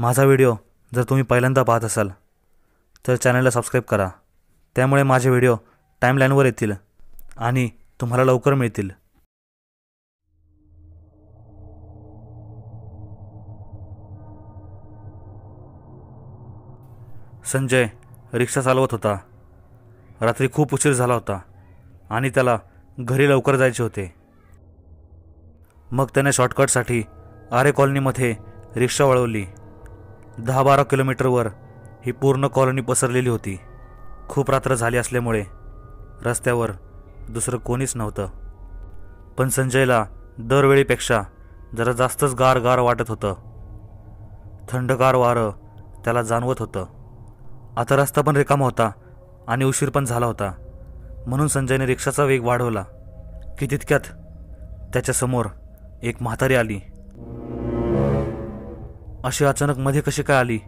माझा व्हिडिओ जर तुम्ही पहिल्यांदा पाहत असाल तर चॅनलला सबस्क्राईब करा त्यामुळे माझे व्हिडिओ टाईमलाईनवर येतील आणि तुम्हाला लवकर मिळतील संजय रिक्षा चालवत होता रात्री खूप उशीर झाला होता आणि त्याला घरी लवकर जायचे होते मग त्याने शॉर्टकटसाठी आरे कॉलनीमध्ये रिक्षा वळवली दहा बारा किलोमीटरवर ही पूर्ण कॉलनी पसरलेली होती खूप रात्र झाली असल्यामुळे रस्त्यावर दुसरं कोणीच नव्हतं पण संजयला दरवेळीपेक्षा जरा जास्तच गार गार वाटत होतं थंडगार वारं त्याला जाणवत होतं आता रस्ता पण रिकामा होता आणि उशीर पण झाला होता म्हणून संजयने रिक्षाचा वेग वाढवला की तितक्यात त्याच्यासमोर एक म्हातारी आली अशी अचानक मध्ये कशी काय आली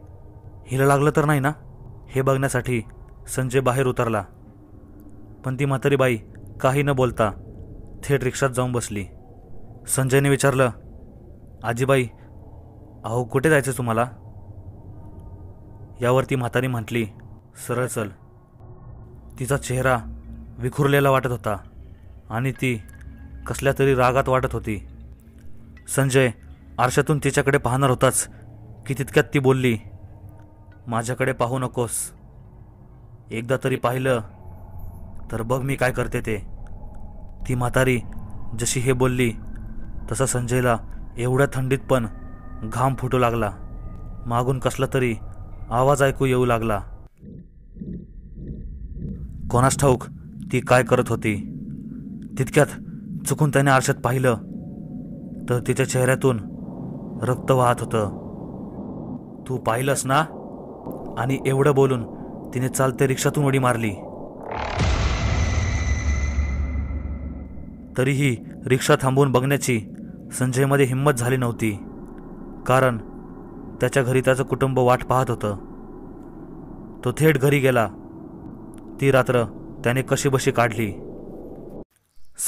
हिला लागलं तर नाही ना हे बघण्यासाठी संजय बाहेर उतरला पण ती म्हातारी बाई काही न बोलता थेट रिक्षात जाऊन बसली संजयने विचारलं आजीबाई अहो कुठे जायचं तुम्हाला यावरती म्हातारी म्हटली सरळ चल तिचा चेहरा विखुरलेला वाटत होता आणि ती कसल्या तरी रागात वाटत होती संजय आरशातून तिच्याकडे पाहणार होताच की तितक्यात ती बोलली माझ्याकडे पाहू नकोस एकदा तरी पाहिलं तर बघ मी काय करते ते ती म्हातारी जशी हे बोलली तसा संजयला एवढ्या थंडीत पण घाम फुटू लागला मागून कसला तरी आवाज ऐकू येऊ लागला कोणास ठाऊक ती काय करत होती तितक्यात चुकून त्याने आरशात पाहिलं तर तिच्या चेहऱ्यातून रक्त वाहत होतं तू पाहिलंस ना आणि एवढं बोलून तिने चालते रिक्षातून उडी मारली तरीही रिक्षा थांबवून बघण्याची संजयमध्ये हिंमत झाली नव्हती कारण त्याच्या घरी त्याचं कुटुंब वाट पाहत होतं तो थेट घरी गेला ती रात्र त्याने कशीबशी काढली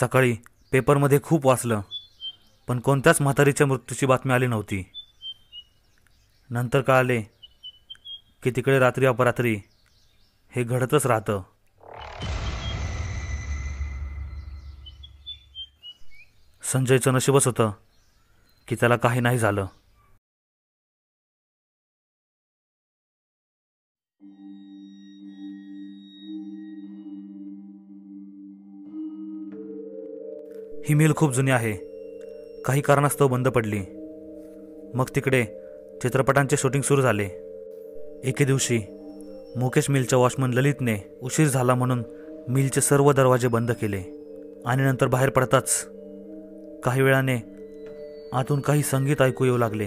सकाळी पेपरमध्ये खूप वाचलं पण कोणत्याच म्हातारीच्या मृत्यूची बातमी आली नव्हती नंतर कळाले की तिकडे रात्री अपरात्री हे घडतच राहतं संजयचं नशीबच होतं की त्याला काही नाही झालं ही मिल खूप जुनी आहे काही कारणास्तव बंद पडली मग तिकडे चित्रपटांचे शूटिंग सुरू झाले एके दिवशी मुकेश मिलच्या वॉचमन ललितने उशीर झाला म्हणून मिलचे सर्व दरवाजे बंद केले आणि नंतर बाहेर पडताच काही वेळाने आतून काही संगीत ऐकू येऊ लागले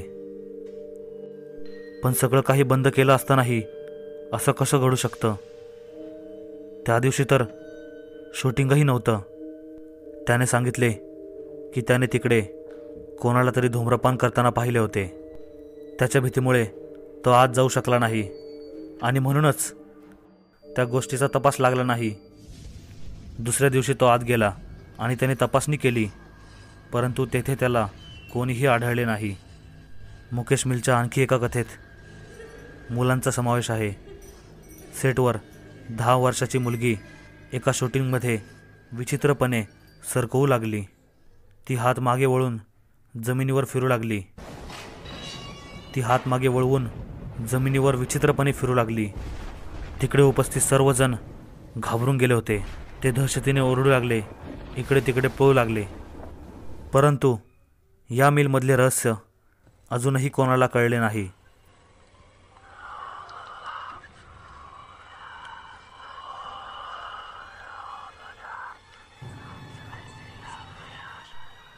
पण सगळं काही बंद केलं असतानाही असं कसं घडू शकतं त्या दिवशी तर शूटिंगही नव्हतं त्याने सांगितले की त्याने तिकडे कोणाला तरी धूम्रपान करताना पाहिले होते त्याच्या भीतीमुळे तो आत जाऊ शकला नाही आणि म्हणूनच त्या गोष्टीचा तपास लागला नाही दुसऱ्या दिवशी तो आत गेला आणि त्याने तपासणी केली परंतु तेथे त्याला कोणीही आढळले नाही मुकेश मिलच्या आणखी एका कथेत मुलांचा समावेश आहे सेटवर दहा वर्षाची मुलगी एका शूटिंगमध्ये विचित्रपणे सरकवू लागली ती हात मागे वळून जमिनीवर फिरू लागली ती हात मागे वळवून जमिनीवर विचित्रपणे फिरू लागली तिकडे उपस्थित सर्वजण घाबरून गेले होते ते दहशतीने ओरडू लागले इकडे तिकडे पळू लागले परंतु या मिलमधले रहस्य अजूनही कोणाला कळले नाही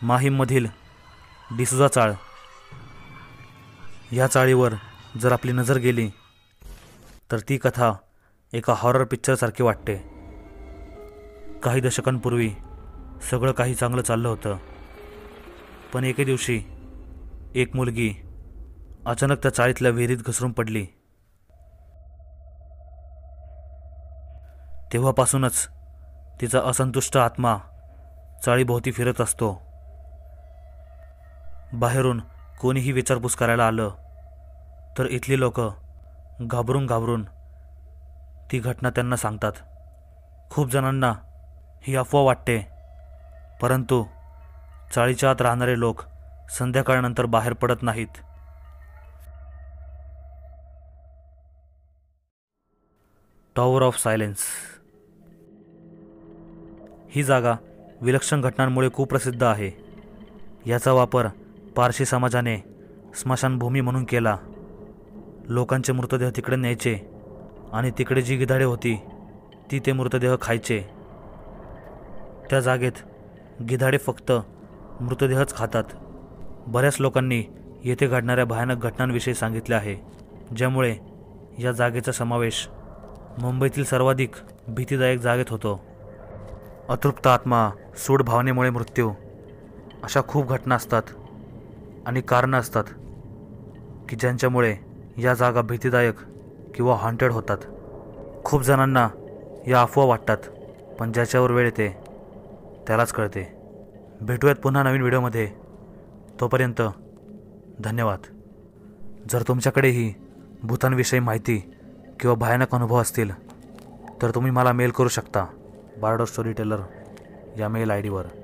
माहीममधील डिसुजा चाळ ह्या चाळीवर जर आपली नजर गेली तर ती कथा एका हॉरर पिक्चरसारखी वाटते काही दशकांपूर्वी सगळं काही चांगलं चाललं होतं पण एके दिवशी एक मुलगी अचानक त्या चाळीतल्या विहिरीत घसरून पडली तेव्हापासूनच तिचा असंतुष्ट आत्मा चाळीभोवती फिरत असतो बाहेरून कोणीही विचारपूस करायला आलं तर इथली लोक घाबरून घाबरून ती घटना त्यांना सांगतात खूप जणांना ही अफवा वाटते परंतु चाळीच्या आत राहणारे लोक संध्याकाळनंतर बाहेर पडत नाहीत टॉवर ऑफ सायलेन्स ही जागा विलक्षण घटनांमुळे खूप प्रसिद्ध आहे याचा वापर पारशी समाजाने स्मशानभूमी म्हणून केला लोकांचे मृतदेह तिकडे न्यायचे आणि तिकडे जी गिधाडे होती ती ते मृतदेह खायचे त्या जागेत गिधाडे फक्त मृतदेहच खातात बऱ्याच लोकांनी येथे घडणाऱ्या भयानक घटनांविषयी सांगितले आहे ज्यामुळे या जागेचा समावेश मुंबईतील सर्वाधिक भीतीदायक जागेत होतो अतृप्त आत्मा सूड भावनेमुळे मृत्यू अशा खूप घटना असतात आणि कारणं असतात की ज्यांच्यामुळे या जागा भीतीदायक किंवा हॉन्टेड होतात खूप जणांना या अफवा वाटतात पण ज्याच्यावर वेळ येते त्यालाच कळते भेटूयात पुन्हा नवीन व्हिडिओमध्ये तोपर्यंत धन्यवाद जर तुमच्याकडेही भूतांविषयी माहिती किंवा भयानक अनुभव असतील तर तुम्ही मला मेल करू शकता बारडो स्टोरी टेलर या मेल आय डीवर